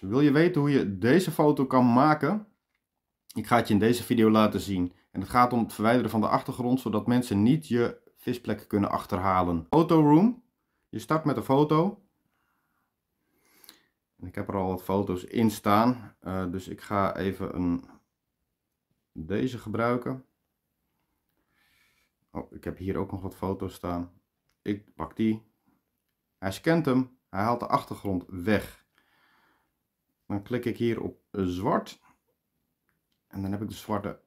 Wil je weten hoe je deze foto kan maken? Ik ga het je in deze video laten zien. En het gaat om het verwijderen van de achtergrond, zodat mensen niet je visplekken kunnen achterhalen. Photoroom. Je start met een foto. Ik heb er al wat foto's in staan, eh, dus ik ga even een, deze gebruiken. Oh, ik heb hier ook nog wat foto's staan. Ik pak die. Hij scant hem, hij haalt de achtergrond weg. Dan klik ik hier op eh, zwart. En dan heb ik de zwarte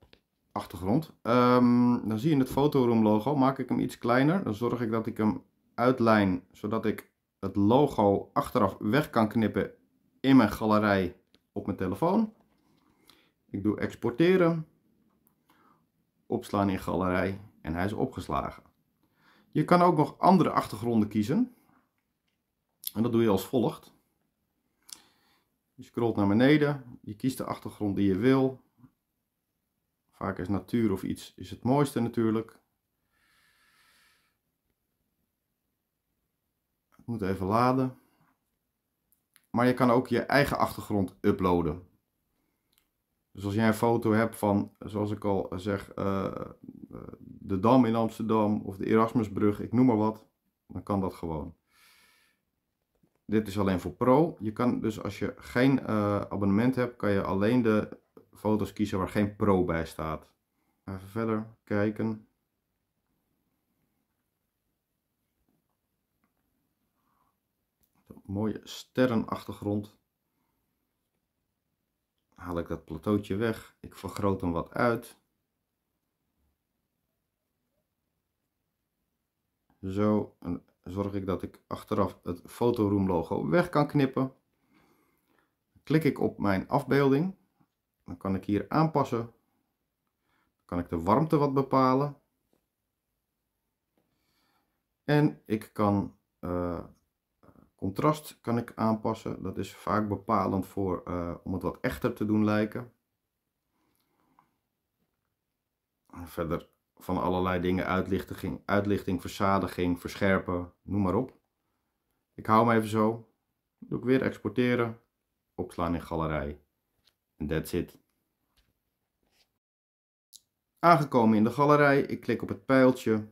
achtergrond. Ehm, dan zie je het fotoroom logo. Maak ik hem iets kleiner. Dan zorg ik dat ik hem uitlijn. Zodat ik het logo achteraf weg kan knippen in mijn galerij op mijn telefoon. Ik doe exporteren. Opslaan in galerij. En hij is opgeslagen. Je kan ook nog andere achtergronden kiezen. En dat doe je als volgt. Je scrolt naar beneden, je kiest de achtergrond die je wil. Vaak is natuur of iets is het mooiste natuurlijk. Ik moet even laden. Maar je kan ook je eigen achtergrond uploaden. Dus als jij een foto hebt van, zoals ik al zeg, eh, eh, de Dam in Amsterdam of de Erasmusbrug, ik noem maar wat, dan kan dat gewoon. Dit is alleen voor Pro. Je kan dus als je geen eh, abonnement hebt, kan je alleen de foto's kiezen waar geen Pro bij staat. Even verder kijken. Een mooie sterrenachtergrond. Haal ik dat plateautje weg. Ik vergroot hem wat uit. Zo dan zorg ik dat ik achteraf het Photoroom logo weg kan knippen. Klik ik op mijn afbeelding. Dan kan ik hier aanpassen. Dan kan ik de warmte wat bepalen. En ik kan eh, contrast kan ik aanpassen. Dat is vaak bepalend voor, eh, om het wat echter te doen lijken. verder van allerlei dingen, uitlichting, uitlichting, verzadiging, verscherpen, noem maar op. Ik hou hem even zo, doe ik weer exporteren, opslaan in galerij. En that's it. Aangekomen in de galerij, ik klik op het pijltje.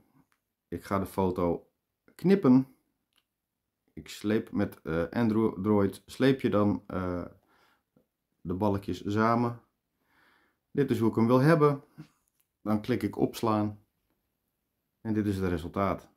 Ik ga de foto knippen. Ik sleep met eh, Android, sleep je dan eh, de balkjes samen. Dit is hoe ik hem wil hebben. Dan klik ik opslaan. En dit is het resultaat.